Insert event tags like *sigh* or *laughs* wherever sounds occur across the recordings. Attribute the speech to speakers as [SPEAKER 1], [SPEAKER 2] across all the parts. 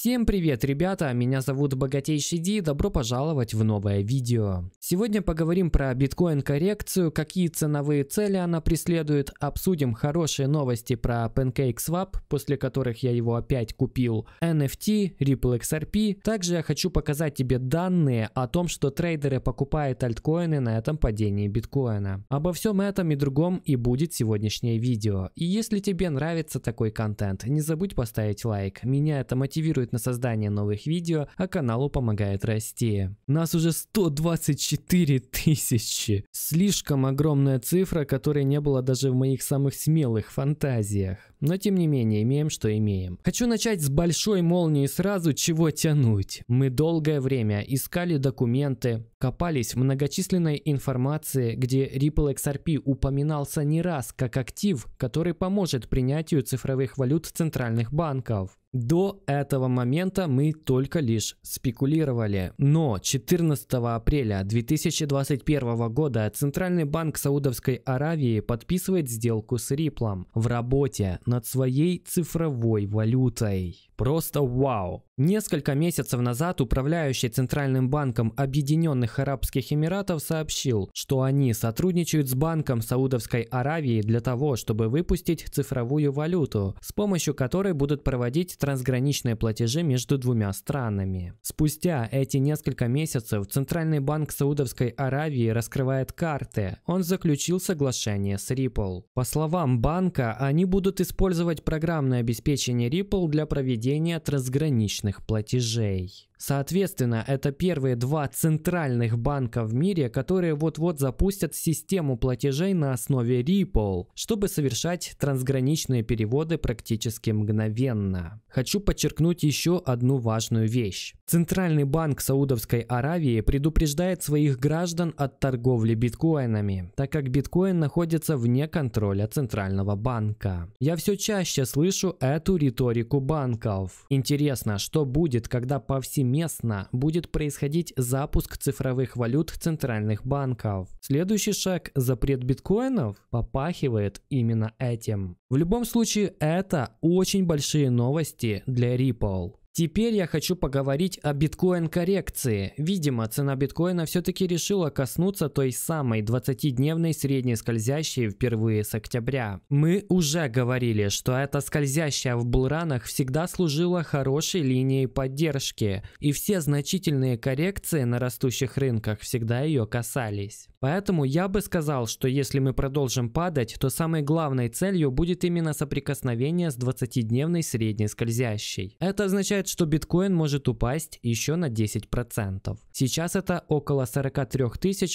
[SPEAKER 1] Всем привет, ребята! Меня зовут Богатейший Ди, добро пожаловать в новое видео. Сегодня поговорим про биткоин-коррекцию, какие ценовые цели она преследует, обсудим хорошие новости про PancakeSwap, после которых я его опять купил, NFT, Ripple XRP. Также я хочу показать тебе данные о том, что трейдеры покупают альткоины на этом падении биткоина. Обо всем этом и другом и будет сегодняшнее видео. И если тебе нравится такой контент, не забудь поставить лайк, меня это мотивирует на создание новых видео, а каналу помогает расти. Нас уже 124 тысячи! Слишком огромная цифра, которой не было даже в моих самых смелых фантазиях. Но тем не менее, имеем, что имеем. Хочу начать с большой молнии сразу, чего тянуть. Мы долгое время искали документы, копались в многочисленной информации, где Ripple XRP упоминался не раз как актив, который поможет принятию цифровых валют центральных банков. До этого момента мы только лишь спекулировали. Но 14 апреля 2021 года Центральный банк Саудовской Аравии подписывает сделку с Риплом. В работе над своей цифровой валютой. Просто вау! Несколько месяцев назад управляющий Центральным банком Объединенных Арабских Эмиратов сообщил, что они сотрудничают с банком Саудовской Аравии для того, чтобы выпустить цифровую валюту, с помощью которой будут проводить трансграничные платежи между двумя странами. Спустя эти несколько месяцев Центральный банк Саудовской Аравии раскрывает карты. Он заключил соглашение с Ripple. По словам банка, они будут использовать использовать программное обеспечение Ripple для проведения трансграничных платежей. Соответственно, это первые два центральных банка в мире, которые вот-вот запустят систему платежей на основе Ripple, чтобы совершать трансграничные переводы практически мгновенно. Хочу подчеркнуть еще одну важную вещь. Центральный банк Саудовской Аравии предупреждает своих граждан от торговли биткоинами, так как биткоин находится вне контроля Центрального банка. Я все чаще слышу эту риторику банков. Интересно, что будет, когда по всем повсеместно будет происходить запуск цифровых валют центральных банков. Следующий шаг – запрет биткоинов – попахивает именно этим. В любом случае, это очень большие новости для Ripple. Теперь я хочу поговорить о биткоин-коррекции. Видимо, цена биткоина все-таки решила коснуться той самой 20-дневной средней скользящей впервые с октября. Мы уже говорили, что эта скользящая в булранах всегда служила хорошей линией поддержки, и все значительные коррекции на растущих рынках всегда ее касались. Поэтому я бы сказал, что если мы продолжим падать, то самой главной целью будет именно соприкосновение с 20-дневной средней скользящей. Это означает, что биткоин может упасть еще на 10%. Сейчас это около 43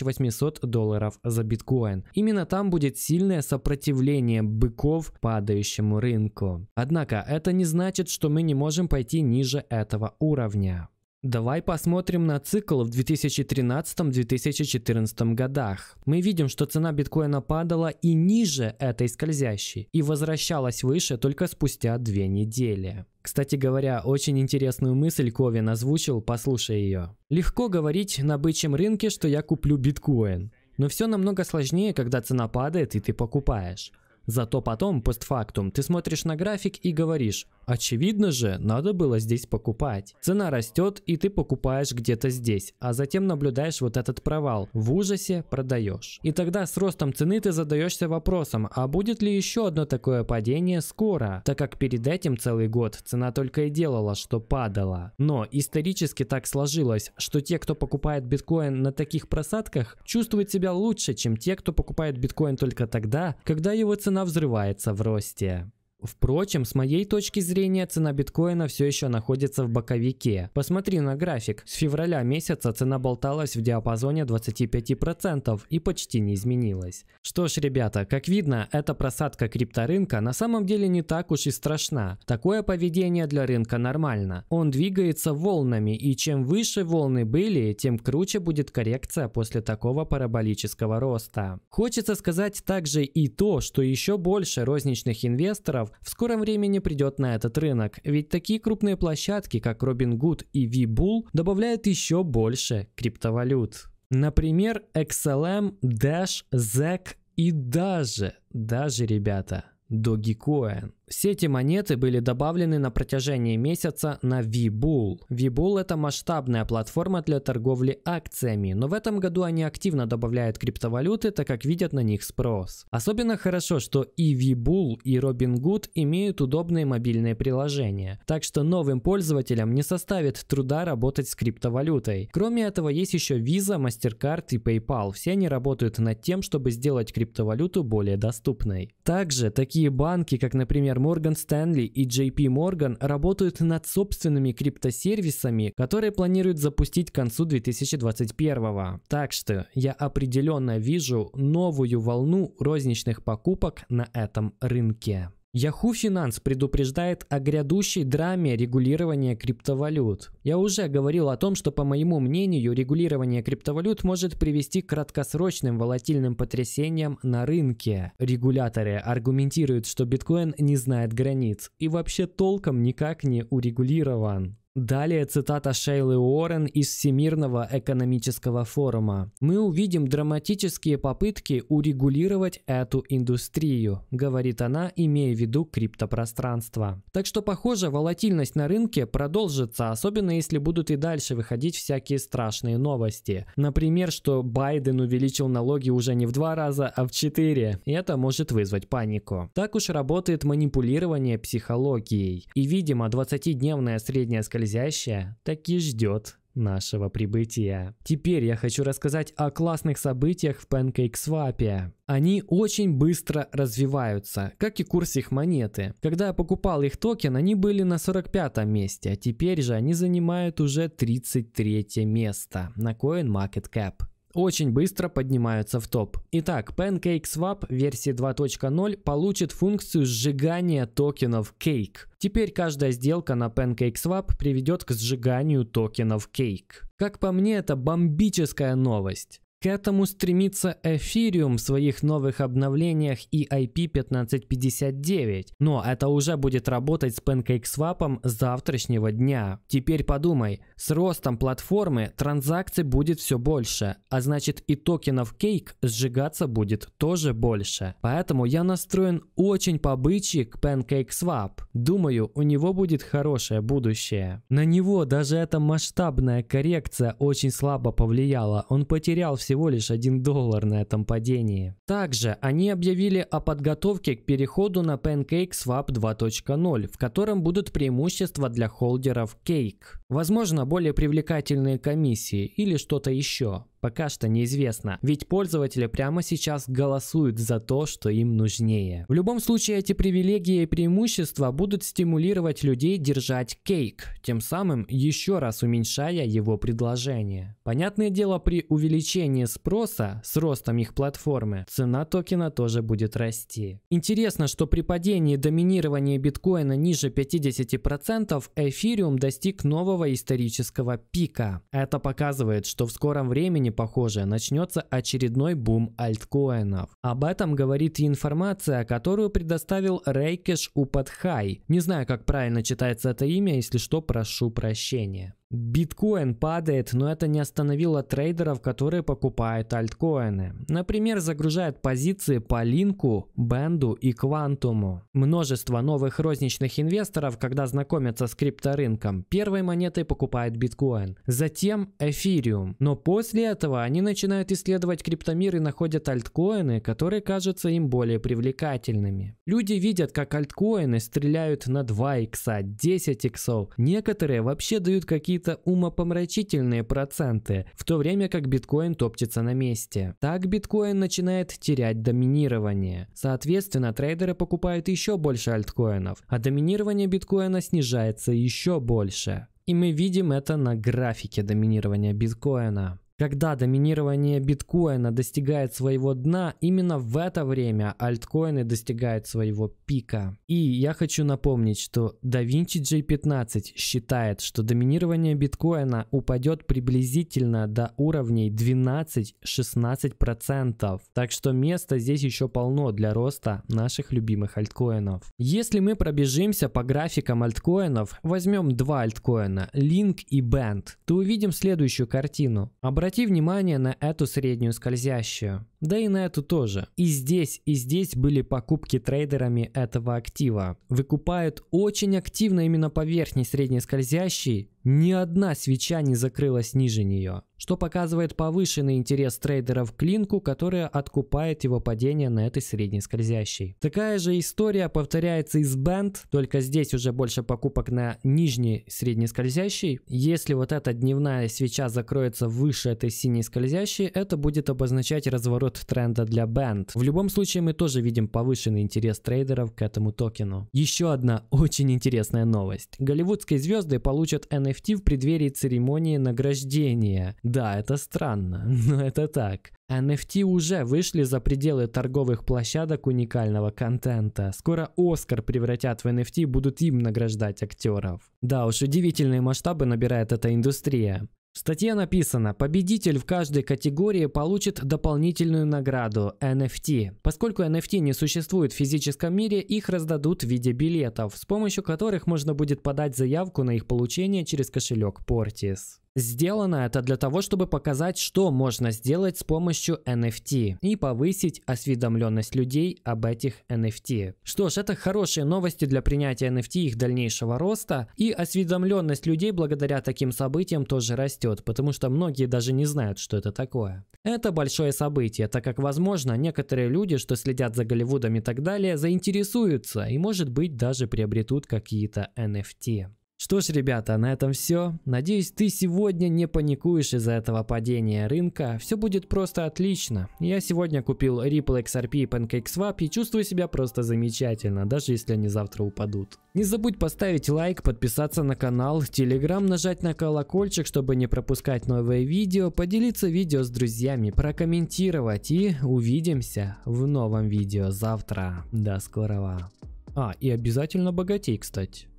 [SPEAKER 1] 800 долларов за биткоин. Именно там будет сильное сопротивление быков падающему рынку. Однако это не значит, что мы не можем пойти ниже этого уровня. Давай посмотрим на цикл в 2013-2014 годах. Мы видим, что цена биткоина падала и ниже этой скользящей, и возвращалась выше только спустя две недели. Кстати говоря, очень интересную мысль Ковин озвучил, послушай ее. Легко говорить на бычьем рынке, что я куплю биткоин. Но все намного сложнее, когда цена падает и ты покупаешь. Зато потом, постфактум, ты смотришь на график и говоришь, очевидно же, надо было здесь покупать. Цена растет, и ты покупаешь где-то здесь, а затем наблюдаешь вот этот провал, в ужасе продаешь. И тогда с ростом цены ты задаешься вопросом, а будет ли еще одно такое падение скоро, так как перед этим целый год цена только и делала, что падала. Но исторически так сложилось, что те, кто покупает биткоин на таких просадках, чувствуют себя лучше, чем те, кто покупает биткоин только тогда, когда его цена она взрывается в росте. Впрочем, с моей точки зрения, цена биткоина все еще находится в боковике. Посмотри на график. С февраля месяца цена болталась в диапазоне 25% и почти не изменилась. Что ж, ребята, как видно, эта просадка крипторынка на самом деле не так уж и страшна. Такое поведение для рынка нормально. Он двигается волнами, и чем выше волны были, тем круче будет коррекция после такого параболического роста. Хочется сказать также и то, что еще больше розничных инвесторов в скором времени придет на этот рынок, ведь такие крупные площадки, как Robinhood и Vbull, добавляют еще больше криптовалют. Например, XLM, Dash, ZEC и даже, даже, ребята, Dogecoin. Все эти монеты были добавлены на протяжении месяца на Vbull. Vbull – это масштабная платформа для торговли акциями, но в этом году они активно добавляют криптовалюты, так как видят на них спрос. Особенно хорошо, что и Vbull, и Robinhood имеют удобные мобильные приложения, так что новым пользователям не составит труда работать с криптовалютой. Кроме этого, есть еще Visa, MasterCard и PayPal. Все они работают над тем, чтобы сделать криптовалюту более доступной. Также такие банки, как, например, Например, Morgan Stanley и JP Morgan работают над собственными криптосервисами, которые планируют запустить к концу 2021. Так что я определенно вижу новую волну розничных покупок на этом рынке. Yahoo Finance предупреждает о грядущей драме регулирования криптовалют. Я уже говорил о том, что, по моему мнению, регулирование криптовалют может привести к краткосрочным волатильным потрясениям на рынке. Регуляторы аргументируют, что биткоин не знает границ и вообще толком никак не урегулирован. Далее цитата Шейлы Уоррен из Всемирного экономического форума. «Мы увидим драматические попытки урегулировать эту индустрию», говорит она, имея в виду криптопространство. Так что, похоже, волатильность на рынке продолжится, особенно если будут и дальше выходить всякие страшные новости. Например, что Байден увеличил налоги уже не в два раза, а в четыре. И это может вызвать панику. Так уж работает манипулирование психологией. И, видимо, 20-дневная средняя скользящая скользящая так и ждет нашего прибытия. Теперь я хочу рассказать о классных событиях в PancakeSwap. Они очень быстро развиваются, как и курс их монеты. Когда я покупал их токен, они были на 45 месте, а теперь же они занимают уже 33 место на CoinMarketCap очень быстро поднимаются в топ. Итак, PancakeSwap версии 2.0 получит функцию сжигания токенов Cake. Теперь каждая сделка на PancakeSwap приведет к сжиганию токенов Cake. Как по мне, это бомбическая новость. К этому стремится Эфириум в своих новых обновлениях и IP1559, но это уже будет работать с PancakeSwap с завтрашнего дня. Теперь подумай, с ростом платформы транзакций будет все больше, а значит и токенов Cake сжигаться будет тоже больше. Поэтому я настроен очень побычьи к PancakeSwap. Думаю, у него будет хорошее будущее. На него даже эта масштабная коррекция очень слабо повлияла, он потерял все всего лишь 1 доллар на этом падении. Также они объявили о подготовке к переходу на PancakeSwap 2.0, в котором будут преимущества для холдеров Cake. Возможно, более привлекательные комиссии или что-то еще пока что неизвестно, ведь пользователи прямо сейчас голосуют за то, что им нужнее. В любом случае эти привилегии и преимущества будут стимулировать людей держать кейк, тем самым еще раз уменьшая его предложение. Понятное дело, при увеличении спроса с ростом их платформы цена токена тоже будет расти. Интересно, что при падении доминирования биткоина ниже 50% эфириум достиг нового исторического пика. Это показывает, что в скором времени похоже, начнется очередной бум альткоинов. Об этом говорит и информация, которую предоставил Рейкеш Упадхай. Не знаю, как правильно читается это имя, если что, прошу прощения. Биткоин падает, но это не остановило трейдеров, которые покупают альткоины. Например, загружают позиции по Линку, Бенду и Квантуму. Множество новых розничных инвесторов, когда знакомятся с крипторынком, первой монетой покупают биткоин, затем эфириум. Но после этого они начинают исследовать криптомир и находят альткоины, которые кажутся им более привлекательными. Люди видят, как альткоины стреляют на 2 икса, 10 иксов. Некоторые вообще дают какие то какие-то умопомрачительные проценты, в то время как биткоин топтится на месте. Так биткоин начинает терять доминирование. Соответственно, трейдеры покупают еще больше альткоинов, а доминирование биткоина снижается еще больше. И мы видим это на графике доминирования биткоина. Когда доминирование биткоина достигает своего дна, именно в это время альткоины достигают своего пика. И я хочу напомнить, что DaVinci J15 считает, что доминирование биткоина упадет приблизительно до уровней 12-16%. Так что места здесь еще полно для роста наших любимых альткоинов. Если мы пробежимся по графикам альткоинов, возьмем два альткоина, Link и Band, то увидим следующую картину. Обратите Обрати внимание на эту среднюю скользящую да и на эту тоже. И здесь, и здесь были покупки трейдерами этого актива. Выкупают очень активно именно по верхней средней скользящей, ни одна свеча не закрылась ниже нее, что показывает повышенный интерес трейдеров к линку, которая откупает его падение на этой средней скользящей. Такая же история повторяется из с Band, только здесь уже больше покупок на нижней средней скользящей. Если вот эта дневная свеча закроется выше этой синей скользящей, это будет обозначать разворот от тренда для Band. В любом случае мы тоже видим повышенный интерес трейдеров к этому токену. Еще одна очень интересная новость. Голливудские звезды получат NFT в преддверии церемонии награждения. Да, это странно, *laughs* но это так. NFT уже вышли за пределы торговых площадок уникального контента. Скоро Оскар превратят в NFT и будут им награждать актеров. Да уж, удивительные масштабы набирает эта индустрия. В статье написано, победитель в каждой категории получит дополнительную награду – NFT. Поскольку NFT не существует в физическом мире, их раздадут в виде билетов, с помощью которых можно будет подать заявку на их получение через кошелек Portis. Сделано это для того, чтобы показать, что можно сделать с помощью NFT и повысить осведомленность людей об этих NFT. Что ж, это хорошие новости для принятия NFT и их дальнейшего роста, и осведомленность людей благодаря таким событиям тоже растет, потому что многие даже не знают, что это такое. Это большое событие, так как, возможно, некоторые люди, что следят за Голливудом и так далее, заинтересуются и, может быть, даже приобретут какие-то NFT. Что ж, ребята, на этом все. Надеюсь, ты сегодня не паникуешь из-за этого падения рынка. Все будет просто отлично. Я сегодня купил Ripple XRP и PancakeSwap и чувствую себя просто замечательно, даже если они завтра упадут. Не забудь поставить лайк, подписаться на канал, телеграм, нажать на колокольчик, чтобы не пропускать новые видео, поделиться видео с друзьями, прокомментировать и увидимся в новом видео завтра. До скорого. А, и обязательно богатей, кстати.